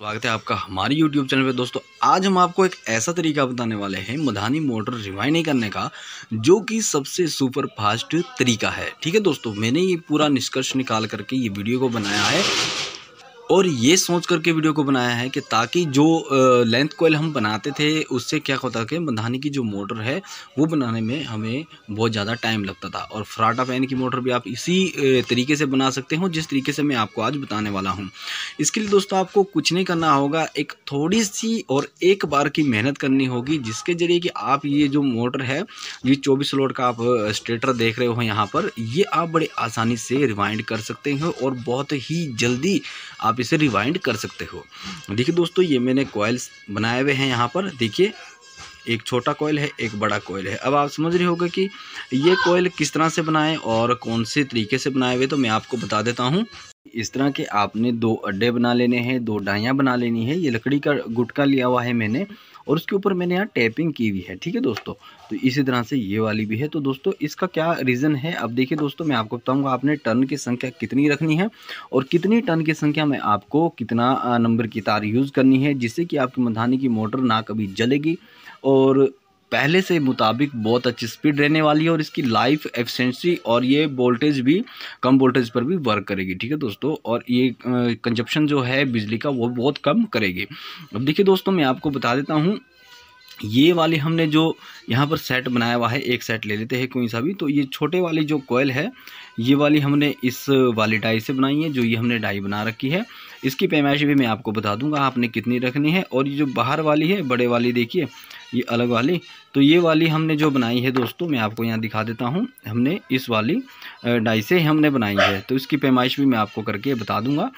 स्वागत है आपका हमारे YouTube चैनल पे दोस्तों आज हम आपको एक ऐसा तरीका बताने वाले हैं मधानी मोटर रिवाइंड करने का जो कि सबसे सुपर फास्ट तरीका है ठीक है दोस्तों मैंने ये पूरा निष्कर्ष निकाल करके ये वीडियो को बनाया है और ये सोच करके वीडियो को बनाया है कि ताकि जो लेंथ कोयल हम बनाते थे उससे क्या होता कि बंधाने की जो मोटर है वो बनाने में हमें बहुत ज़्यादा टाइम लगता था और फ्राटा पैन की मोटर भी आप इसी तरीके से बना सकते हो जिस तरीके से मैं आपको आज बताने वाला हूँ इसके लिए दोस्तों आपको कुछ नहीं करना होगा एक थोड़ी सी और एक बार की मेहनत करनी होगी जिसके ज़रिए कि आप ये जो मोटर है ये चौबीस लोड का आप स्टेटर देख रहे हो यहाँ पर ये आप बड़े आसानी से रिवाइंड कर सकते हो और बहुत ही जल्दी आप इसे रिवाइंड कर सकते हो देखिए दोस्तों ये मैंने कॉयल्स बनाए हुए हैं यहाँ पर देखिए एक छोटा कोयल है एक बड़ा कोयल है अब आप समझ रहे होगा कि ये कोयल किस तरह से बनाए और कौन से तरीके से बनाए हुए तो मैं आपको बता देता हूँ इस तरह के आपने दो अड्डे बना लेने हैं दो डाइयाँ बना लेनी है ये लकड़ी का गुटका लिया हुआ है मैंने और उसके ऊपर मैंने यहाँ टैपिंग की हुई है ठीक है दोस्तों तो इसी तरह से ये वाली भी है तो दोस्तों इसका क्या रीज़न है अब देखिए दोस्तों मैं आपको बताऊँगा आपने टर्न की संख्या कितनी रखनी है और कितनी टर्न की संख्या में आपको कितना नंबर की तार यूज़ करनी है जिससे कि आपकी मधानी की मोटर ना कभी जलेगी और पहले से मुताबिक बहुत अच्छी स्पीड रहने वाली है और इसकी लाइफ एफिशेंसी और ये वोल्टेज भी कम वोल्टेज पर भी वर्क करेगी ठीक है दोस्तों और ये कंजप्शन जो है बिजली का वो बहुत कम करेगी अब देखिए दोस्तों मैं आपको बता देता हूँ ये वाले हमने जो यहाँ पर सेट बनाया हुआ है एक सेट ले लेते हैं कोई सा भी तो ये छोटे वाली जो कोयल है ये वाली हमने इस वाली डाई से बनाई है जो ये हमने डाई बना रखी है इसकी पैमाइश भी मैं आपको बता दूंगा आपने कितनी रखनी है और ये जो बाहर वाली है बड़े वाली देखिए ये अलग वाली तो ये वाली हमने जो बनाई है दोस्तों मैं आपको यहाँ दिखा देता हूँ हमने इस वाली डाई से हमने बनाई है तो इसकी पैमाइश भी मैं आपको करके बता दूंगा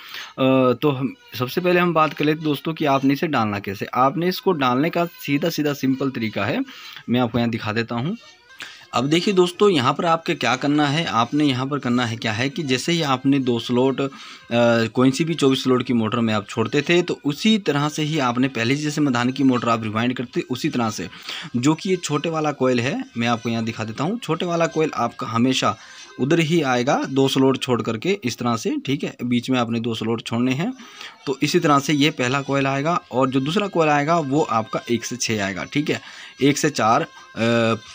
तो हम सबसे पहले हम बात कर लेते दोस्तों कि आपने इसे डालना कैसे आपने इसको डालने का सीधा सीधा सिंपल तरीका है मैं आपको यहाँ दिखा देता हूँ अब देखिए दोस्तों यहाँ पर आपके क्या करना है आपने यहाँ पर करना है क्या है कि जैसे ही आपने दो स्लोट कोई सी भी चौबीस स्लोट की मोटर में आप छोड़ते थे तो उसी तरह से ही आपने पहले जैसे मधान की मोटर आप रिवाइंड करते उसी तरह से जो कि ये छोटे वाला कोयल है मैं आपको यहाँ दिखा देता हूँ छोटे वाला कोयल आपका हमेशा उधर ही आएगा दो स्लोट छोड़ करके इस तरह से ठीक है बीच में आपने दो स्लोट छोड़ने हैं तो इसी तरह से ये पहला कोयल आएगा और जो दूसरा कोयल आएगा वो आपका एक से छः आएगा ठीक है एक से चार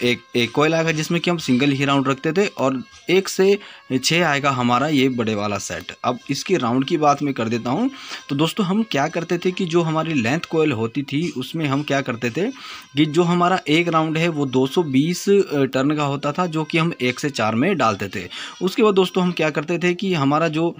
एक एक कोयल आएगा जिसमें कि हम सिंगल ही राउंड रखते थे और एक से छः आएगा हमारा ये बड़े वाला सेट अब इसकी राउंड की बात मैं कर देता हूँ तो दोस्तों हम क्या करते थे कि जो हमारी लेंथ कोयल होती थी उसमें हम क्या करते थे कि जो हमारा एक राउंड है वो 220 टर्न का होता था जो कि हम एक से चार में डालते थे उसके बाद दोस्तों हम क्या करते थे कि हमारा जो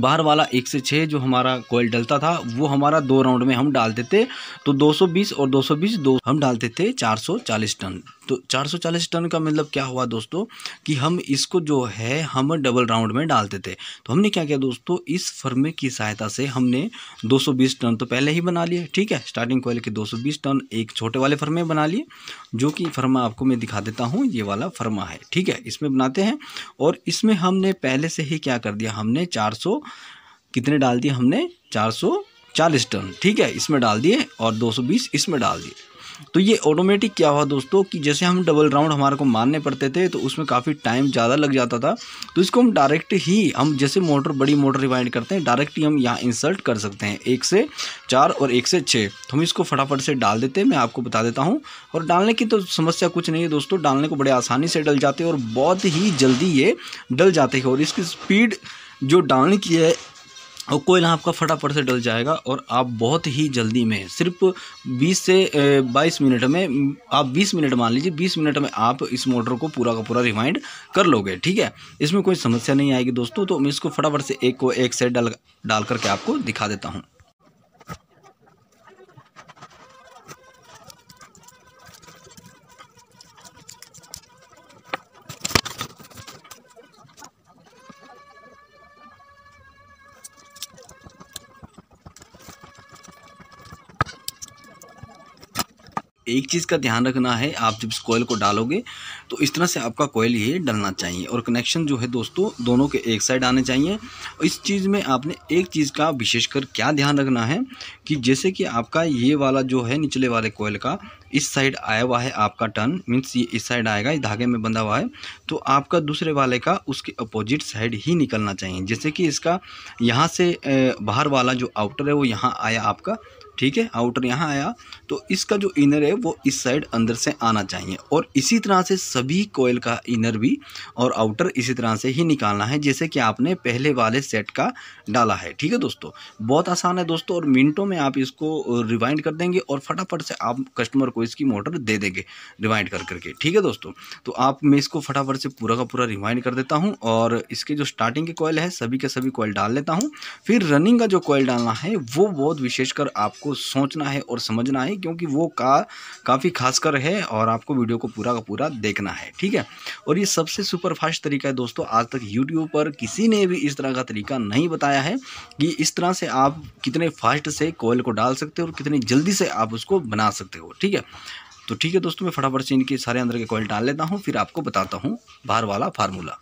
बाहर वाला एक से छः जो हमारा कोयल डलता था वो हमारा दो राउंड में हम डालते थे तो 220 और 220 दो हम डालते थे 440 टन तो 440 टन का मतलब क्या हुआ दोस्तों कि हम इसको जो है हम डबल राउंड में डालते थे तो हमने क्या किया दोस्तों इस फर्मे की सहायता से हमने 220 टन तो पहले ही बना लिए ठीक है स्टार्टिंग कोयल के 220 टन एक छोटे वाले फर्मे बना लिए जो कि फर्मा आपको मैं दिखा देता हूँ ये वाला फर्मा है ठीक है इसमें बनाते हैं और इसमें हमने पहले से ही क्या कर दिया हमने चार सौ कितने डाल दिए हमने चार सौ चालीस टन ठीक है इसमें डाल दिए और दो सौ बीस इसमें डाल दिए तो ये ऑटोमेटिक क्या हुआ दोस्तों कि जैसे हम डबल राउंड हमारे को मारने पड़ते थे तो उसमें काफ़ी टाइम ज़्यादा लग जाता था तो इसको हम डायरेक्ट ही हम जैसे मोटर बड़ी मोटर रिवाइंड करते हैं डायरेक्ट ही हम यहाँ इंसर्ट कर सकते हैं एक से चार और एक से छः तो हम इसको फटाफट से डाल देते हैं मैं आपको बता देता हूँ और डालने की तो समस्या कुछ नहीं है दोस्तों डालने को बड़े आसानी से डल जाते और बहुत ही जल्दी ये डल जाते हैं और इसकी स्पीड जो डालने की है वो कोयला आपका फटाफट से डल जाएगा और आप बहुत ही जल्दी में सिर्फ 20 से 22 मिनट में आप 20 मिनट मान लीजिए 20 मिनट में आप इस मोटर को पूरा का पूरा रिवाइंड कर लोगे ठीक है इसमें कोई समस्या नहीं आएगी दोस्तों तो मैं इसको फटाफट से एक को एक सेट डाल डाल करके आपको दिखा देता हूँ एक चीज़ का ध्यान रखना है आप जब इस कोयल को डालोगे तो इस तरह से आपका कोयल ये डलना चाहिए और कनेक्शन जो है दोस्तों दोनों के एक साइड आने चाहिए इस चीज़ में आपने एक चीज़ का विशेषकर क्या ध्यान रखना है कि जैसे कि आपका ये वाला जो है निचले वाले कोयल का इस साइड आया हुआ है आपका टर्न मीन्स ये इस साइड आएगा इस धागे में बंधा हुआ है तो आपका दूसरे वाले का उसके अपोजिट साइड ही निकलना चाहिए जैसे कि इसका यहाँ से बाहर वाला जो आउटर है वो यहाँ आया आपका ठीक है आउटर यहाँ आया तो इसका जो इनर है वो इस साइड अंदर से आना चाहिए और इसी तरह से सभी कोयल का इनर भी और आउटर इसी तरह से ही निकालना है जैसे कि आपने पहले वाले सेट का डाला है ठीक है दोस्तों बहुत आसान है दोस्तों और मिनटों में आप इसको रिवाइंड कर देंगे और फटाफट से आप कस्टमर को इसकी मोटर दे देंगे रिवाइंड कर करके ठीक है दोस्तों तो आप मैं इसको फटाफट से पूरा का पूरा रिवाइंड कर देता हूँ और इसके जो स्टार्टिंग के कोयल है सभी के सभी कोयल डाल लेता हूँ फिर रनिंग का जो कोयल डालना है वो बहुत विशेषकर आप आपको सोचना है और समझना है क्योंकि वो का काफ़ी खासकर है और आपको वीडियो को पूरा का पूरा देखना है ठीक है और ये सबसे सुपर फास्ट तरीका है दोस्तों आज तक यूट्यूब पर किसी ने भी इस तरह का तरीका नहीं बताया है कि इस तरह से आप कितने फास्ट से कोयल को डाल सकते हो और कितनी जल्दी से आप उसको बना सकते हो ठीक है तो ठीक है दोस्तों मैं फटाफट से इनके सारे अंदर के कोयल डाल लेता हूँ फिर आपको बताता हूँ बाहर वाला फार्मूला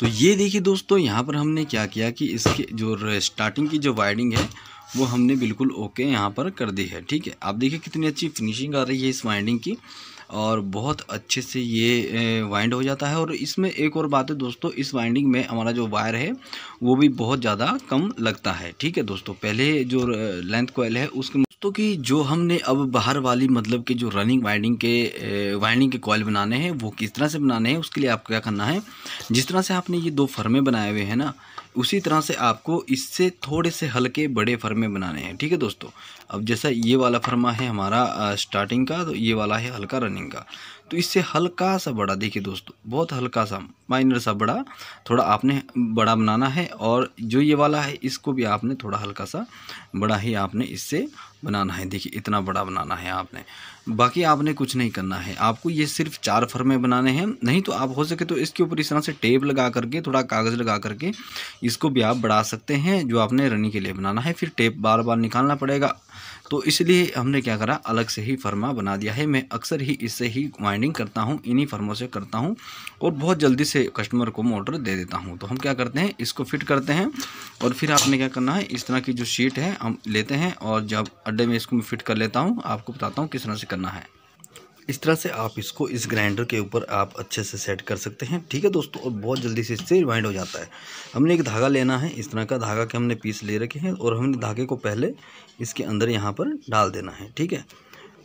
तो ये देखिए दोस्तों यहाँ पर हमने क्या किया कि इसके जो स्टार्टिंग की जो वायरिंग है वो हमने बिल्कुल ओके यहाँ पर कर दी है ठीक है आप देखिए कितनी अच्छी फिनिशिंग आ रही है इस वाइंडिंग की और बहुत अच्छे से ये वाइंड हो जाता है और इसमें एक और बात है दोस्तों इस वाइंडिंग में हमारा जो वायर है वो भी बहुत ज़्यादा कम लगता है ठीक है दोस्तों पहले जो लेंथ कोयल है उसके दोस्तों कि जो हमने अब बाहर वाली मतलब कि जो रनिंग वाइंडिंग के वाइंडिंग के कॉयल बनाने हैं वो किस तरह से बनाने हैं उसके लिए आपको क्या करना है जिस तरह से आपने ये दो फर्मे बनाए हुए हैं ना उसी तरह से आपको इससे थोड़े से हल्के बड़े फर्मे बनाने हैं ठीक है दोस्तों अब जैसा ये वाला फर्मा है हमारा स्टार्टिंग का तो ये वाला है हल्का रनिंग ओपनिंग का तो इससे हल्का सा बड़ा देखिए दोस्तों बहुत हल्का सा माइनर सा बड़ा थोड़ा आपने बड़ा बनाना है और जो ये वाला है इसको भी आपने थोड़ा हल्का सा बड़ा ही आपने इससे बनाना है देखिए इतना बड़ा बनाना है आपने बाकी आपने कुछ नहीं करना है आपको ये सिर्फ चार फर्मे बनाने हैं नहीं तो आप हो सके तो इसके ऊपर इस तरह से टेप लगा करके थोड़ा कागज़ लगा करके इसको भी आप बढ़ा सकते हैं जो आपने रनिंग के लिए बनाना है फिर टेप बार बार निकालना पड़ेगा तो इसलिए हमने क्या करा अलग से ही फर्मा बना दिया है मैं अक्सर ही इससे ही वाइंडिंग करता हूँ इन्हीं फर्मों से करता हूँ और बहुत जल्दी से कस्टमर को मोटर दे देता हूँ तो हम क्या करते हैं इसको फिट करते हैं और फिर आपने क्या करना है इस तरह की जो शीट है हम लेते हैं और जब अड्डे में इसको मैं फिट कर लेता हूँ आपको बताता हूँ किस तरह से करना है इस तरह से आप इसको इस ग्राइंडर के ऊपर आप अच्छे से सेट कर सकते हैं ठीक है दोस्तों और बहुत जल्दी से इससे रिवाइंड हो जाता है हमने एक धागा लेना है इस तरह का धागा के हमने पीस ले रखे हैं और हमने धागे को पहले इसके अंदर यहाँ पर डाल देना है ठीक है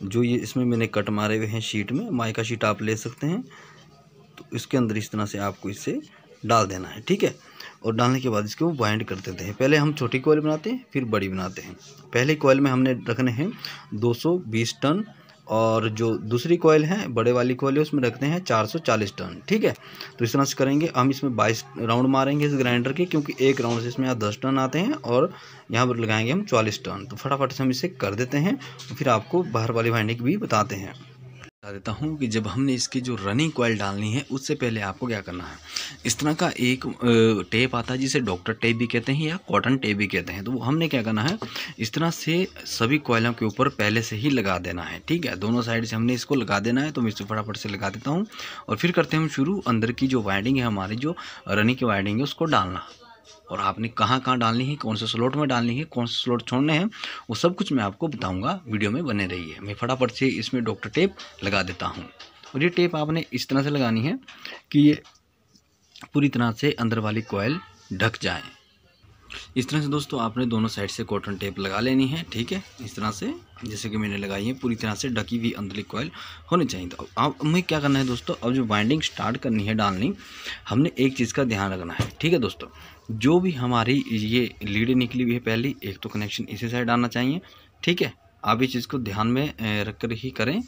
जो ये इसमें मैंने कट मारे हुए हैं शीट में माइका शीट आप ले सकते हैं तो इसके अंदर इस तरह से आपको इसे डाल देना है ठीक है और डालने के बाद इसको बाइंड कर देते हैं पहले हम छोटी कोयल बनाते हैं फिर बड़ी बनाते हैं पहले कोयल में हमने रखने हैं 220 टन और जो दूसरी कोयल है बड़े वाली कोयल है उसमें रखते हैं 440 टन ठीक है तो इस तरह से करेंगे हम इसमें 22 राउंड मारेंगे इस ग्राइंडर के क्योंकि एक राउंड से इसमें यहाँ दस टन आते हैं और यहाँ पर लगाएंगे हम 40 टन तो फटाफट से हम इसे कर देते हैं फिर आपको बाहर वाली वाइंडिंग भी बताते हैं बता देता हूँ कि जब हमने इसकी जो रनिंग कॉयल डालनी है उससे पहले आपको क्या करना है इस तरह का एक टेप आता है जिसे डॉक्टर टेप भी कहते हैं या कॉटन टेप भी कहते हैं तो वो हमने क्या करना है इस तरह से सभी कॉयलों के ऊपर पहले से ही लगा देना है ठीक है दोनों साइड से हमने इसको लगा देना है तो मैं इसको फटाफट से लगा देता हूँ और फिर करते हैं हम शुरू अंदर की जो वायरिंग है हमारी जो रनिंग की वायरिंग है उसको डालना और आपने कहाँ कहाँ डालनी है कौन से स्लॉट में डालनी है कौन से स्लॉट छोड़ने हैं वो सब कुछ मैं आपको बताऊँगा वीडियो में बने रहिए मैं फटाफट से इसमें डॉक्टर टेप लगा देता हूँ और ये टेप आपने इस तरह से लगानी है कि ये पूरी तरह से अंदर वाली कोयल ढक जाए इस तरह से दोस्तों आपने दोनों साइड से कॉटन टेप लगा लेनी है ठीक है इस तरह से जैसे कि मैंने लगाई है पूरी तरह से ढकी हुई अंदरली कोयल होनी चाहिए तो अब हमें क्या करना है दोस्तों अब जो बाइंडिंग स्टार्ट करनी है डालनी हमने एक चीज़ का ध्यान रखना है ठीक है दोस्तों जो भी हमारी ये लीड निकली हुई है पहली एक तो कनेक्शन इसी साइड आना चाहिए ठीक है आप इस चीज़ को ध्यान में रख कर ही करें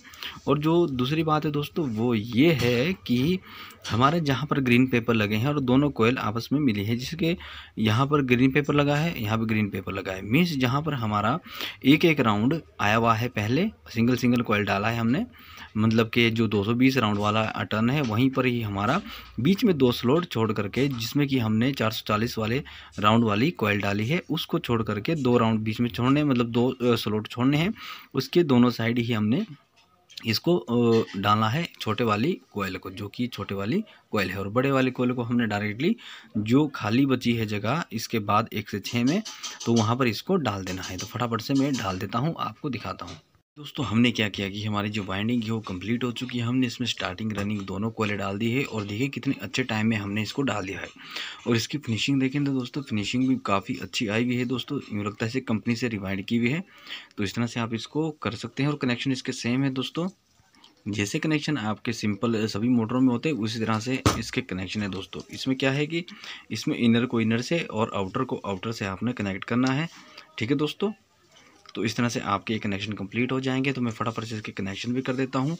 और जो दूसरी बात है दोस्तों वो ये है कि हमारे जहाँ पर ग्रीन पेपर लगे हैं और दोनों कोयल आपस में मिली है जिसके यहाँ पर ग्रीन पेपर लगा है यहाँ पर ग्रीन पेपर लगा है मीन्स जहाँ पर हमारा एक एक राउंड आया हुआ है पहले सिंगल सिंगल कोयल डाला है हमने मतलब कि जो 220 राउंड वाला टर्न है वहीं पर ही हमारा बीच में दो स्लोट छोड़ करके जिसमें कि हमने 440 वाले राउंड वाली कोयल डाली है उसको छोड़ करके दो राउंड बीच में छोड़ने मतलब दो स्लोट छोड़ने हैं उसके दोनों साइड ही हमने इसको डालना है छोटे वाली कोयल को जो कि छोटे वाली कोयल है और बड़े वाली कोयल को हमने डायरेक्टली जो खाली बची है जगह इसके बाद एक से छः में तो वहाँ पर इसको डाल देना है तो फटाफट से मैं डाल देता हूँ आपको दिखाता हूँ दोस्तों हमने क्या किया कि हमारी जो बाइंडिंग है वो कंप्लीट हो चुकी है हमने इसमें स्टार्टिंग रनिंग दोनों कोयले डाल दी है और देखिए कितने अच्छे टाइम में हमने इसको डाल दिया है और इसकी फिनिशिंग देखें तो दोस्तों फिनिशिंग भी काफ़ी अच्छी आई हुई है दोस्तों यूँ लगता है इसे कंपनी से रिवाइंड की हुई है तो इस तरह से आप इसको कर सकते हैं और कनेक्शन इसके सेम है दोस्तों जैसे कनेक्शन आपके सिंपल सभी मोटरों में होते हैं उसी तरह से इसके कनेक्शन है दोस्तों इसमें क्या है कि इसमें इनर को इनर से और आउटर को आउटर से आपने कनेक्ट करना है ठीक है दोस्तों तो इस तरह से आपके कनेक्शन कंप्लीट हो जाएंगे तो मैं फटाफट से इसके कनेक्शन भी कर देता हूँ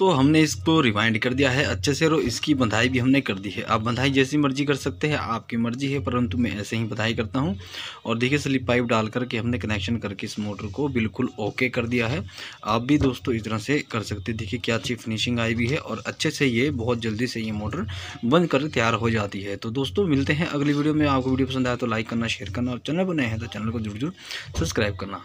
दोस्तों हमने इसको रिवाइंड कर दिया है अच्छे से रो इसकी बंधाई भी हमने कर दी है आप बंधाई जैसी मर्जी कर सकते हैं आपकी मर्जी है परंतु मैं ऐसे ही बंधाई करता हूँ और देखिए स्लिप पाइप डाल करके हमने कनेक्शन करके इस मोटर को बिल्कुल ओके कर दिया है आप भी दोस्तों इस तरह से कर सकते देखिए क्या अच्छी फिनिशिंग आई हुई है और अच्छे से ये बहुत जल्दी से ये मोटर बंद कर तैयार हो जाती है तो दोस्तों मिलते हैं अगली वीडियो में आपको वीडियो पसंद आया तो लाइक करना शेयर करना और चैनल बनाए हैं तो चैनल को जरूर जरूर सब्सक्राइब करना